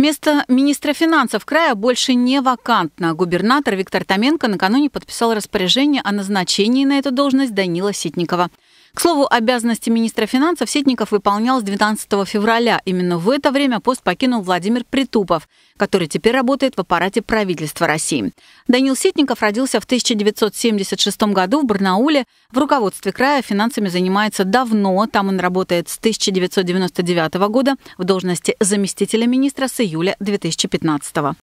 Место министра финансов края больше не вакантно. Губернатор Виктор Томенко накануне подписал распоряжение о назначении на эту должность Данила Ситникова. К слову, обязанности министра финансов Ситников выполнял с 12 февраля. Именно в это время пост покинул Владимир Притупов, который теперь работает в аппарате правительства России. Данил Сетников родился в 1976 году в Барнауле. В руководстве края финансами занимается давно. Там он работает с 1999 года в должности заместителя министра с июля 2015 года.